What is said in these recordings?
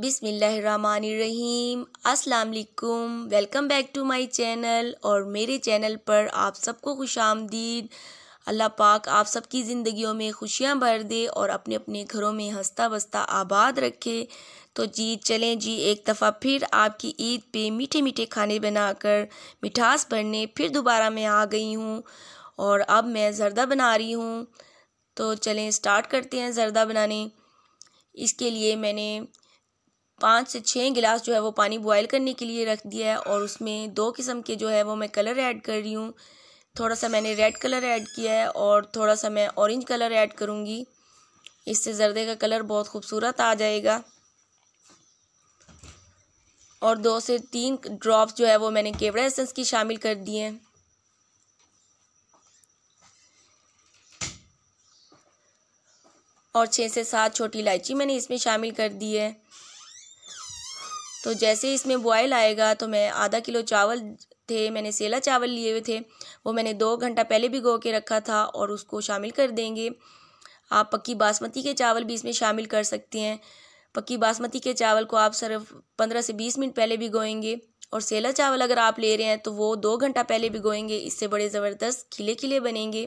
बिसमीम अस्सलाम welcome back to my channel और मेरे चैनल पर आप सबको खुश आमदीद अल्लाह पाक आप सबकी ज़िंदगियों में खुशियाँ भर दे और अपने अपने घरों में हंसता बसता आबाद रखे तो जी चलें जी एक दफ़ा फिर आपकी ईद पे मीठे मीठे खाने बनाकर मिठास भरने फिर दोबारा मैं आ गई हूँ और अब मैं ज़रदा बना रही हूँ तो चलें स्टार्ट करते हैं ज़रदा बनाने इसके लिए मैंने पाँच से छः गिलास जो है वो पानी बॉयल करने के लिए रख दिया है और उसमें दो किस्म के जो है वो मैं कलर ऐड कर रही हूँ थोड़ा सा मैंने रेड कलर ऐड किया है और थोड़ा सा मैं ऑरेंज कलर ऐड करूँगी इससे जर्दे का कलर बहुत खूबसूरत आ जाएगा और दो से तीन ड्रॉप्स जो है वो मैंने केवड़ा एसेंस की शामिल कर दिए हैं और छः से सात छोटी इलायची मैंने इसमें शामिल कर दी है तो जैसे इसमें बॉयल आएगा तो मैं आधा किलो चावल थे मैंने सेला चावल लिए हुए थे वो मैंने दो घंटा पहले भिगो के रखा था और उसको शामिल कर देंगे आप पक्की बासमती के चावल भी इसमें शामिल कर सकते हैं पक्की बासमती के चावल को आप सिर्फ पंद्रह से बीस मिनट पहले भिगोएंगे और सेला चावल अगर आप ले रहे हैं तो वो दो घंटा पहले भिगोएंगे इससे बड़े ज़बरदस्त खिले खिले बनेंगे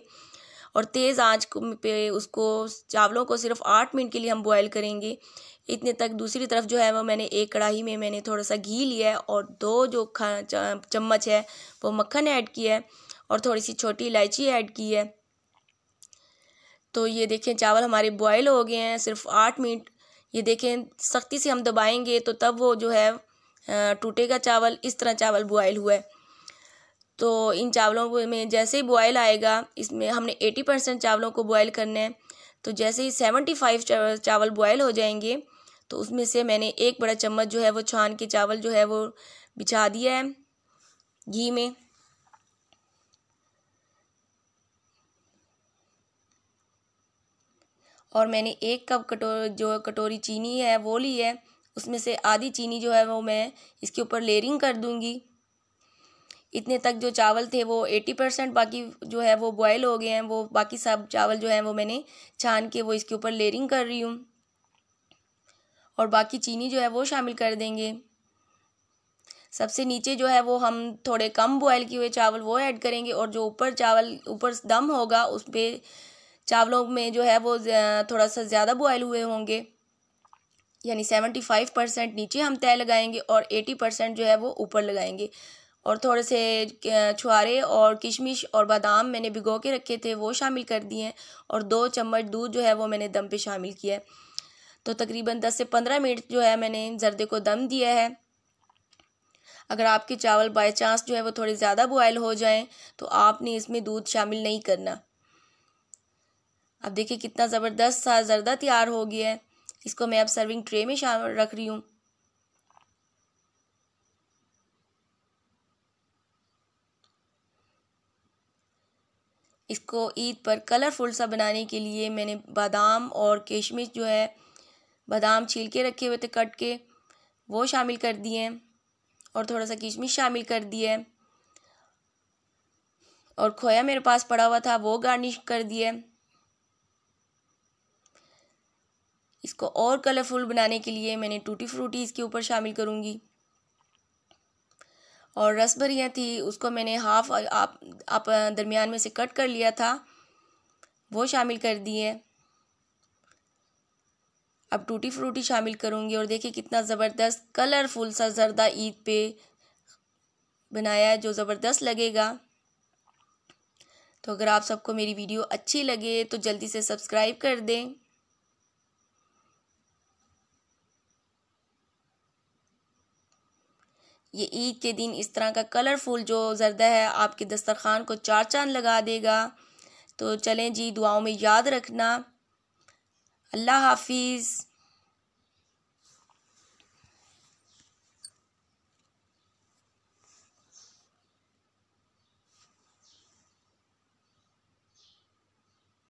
और तेज़ आंच पे उसको चावलों को सिर्फ आठ मिनट के लिए हम बॉयल करेंगे इतने तक दूसरी तरफ जो है वो मैंने एक कढ़ाई में मैंने थोड़ा सा घी लिया है और दो जो खा चम्मच है वो मक्खन ऐड किया है और थोड़ी सी छोटी इलायची ऐड की है तो ये देखें चावल हमारे बॉयल हो गए हैं सिर्फ आठ मिनट ये देखें सख्ती से हम दबाएंगे तो तब वो जो है टूटेगा चावल इस तरह चावल बॉयल हुआ है तो इन चावलों में जैसे ही बॉयल आएगा इसमें हमने एटी परसेंट चावलों को बॉयल करना है तो जैसे ही सेवेंटी फाइव चावल बॉयल हो जाएंगे तो उसमें से मैंने एक बड़ा चम्मच जो है वो छान के चावल जो है वो बिछा दिया है घी में और मैंने एक कप कटो जो कटोरी चीनी है वो ली है उसमें से आधी चीनी जो है वो मैं इसके ऊपर लेयरिंग कर दूंगी इतने तक जो चावल थे वो एटी परसेंट बाकी जो है वो बॉयल हो गए हैं वो बाकी सब चावल जो है वो मैंने छान के वो इसके ऊपर लेयरिंग कर रही हूँ और बाकी चीनी जो है वो शामिल कर देंगे सबसे नीचे जो है वो हम थोड़े कम बॉयल किए हुए चावल वो ऐड करेंगे और जो ऊपर चावल ऊपर दम होगा उस पर चावलों में जो है वो थोड़ा सा ज़्यादा बॉयल हुए होंगे यानी सेवेंटी फाइव परसेंट नीचे हम तय लगाएंगे और एटी परसेंट जो है वो ऊपर लगाएंगे और थोड़े से छुहारे और किशमिश और बादाम मैंने भिगो के रखे थे वो शामिल कर दिए हैं और दो चम्मच दूध जो है वो मैंने दम पे शामिल किया है तो तकरीबन दस से पंद्रह मिनट जो है मैंने जर्दे को दम दिया है अगर आपके चावल बाई चांस जो है वो थोड़े ज़्यादा बॉयल हो जाएँ तो आपने इसमें दूध शामिल नहीं करना अब देखिए कितना ज़बरदस्त सा जर्दा तैयार हो गया है इसको मैं अब सर्विंग ट्रे में रख रही हूँ इसको ईद पर कलरफुल सा बनाने के लिए मैंने बादाम और किशमिश जो है बादाम छील के रखे हुए थे कट के वो शामिल कर दिए और थोड़ा सा किशमिश शामिल कर दिए और खोया मेरे पास पड़ा हुआ था वो गार्निश कर दिए इसको और कलरफुल बनाने के लिए मैंने टूटी फ्रूटी इसके ऊपर शामिल करूँगी और रसभरियाँ थी उसको मैंने हाफ आप आप दरमियान में से कट कर लिया था वो शामिल कर दिए अब टूटी फ्रूटी शामिल करूँगी और देखिए कितना ज़बरदस्त कलरफुल सा जरदा ईद पे बनाया है जो ज़बरदस्त लगेगा तो अगर आप सबको मेरी वीडियो अच्छी लगे तो जल्दी से सब्सक्राइब कर दें ये ईद के दिन इस तरह का कलरफुल जो जरदा है आपके दस्तरखान को चार चांद लगा देगा तो चलें जी दुआओं में याद रखना अल्लाह हाफिज़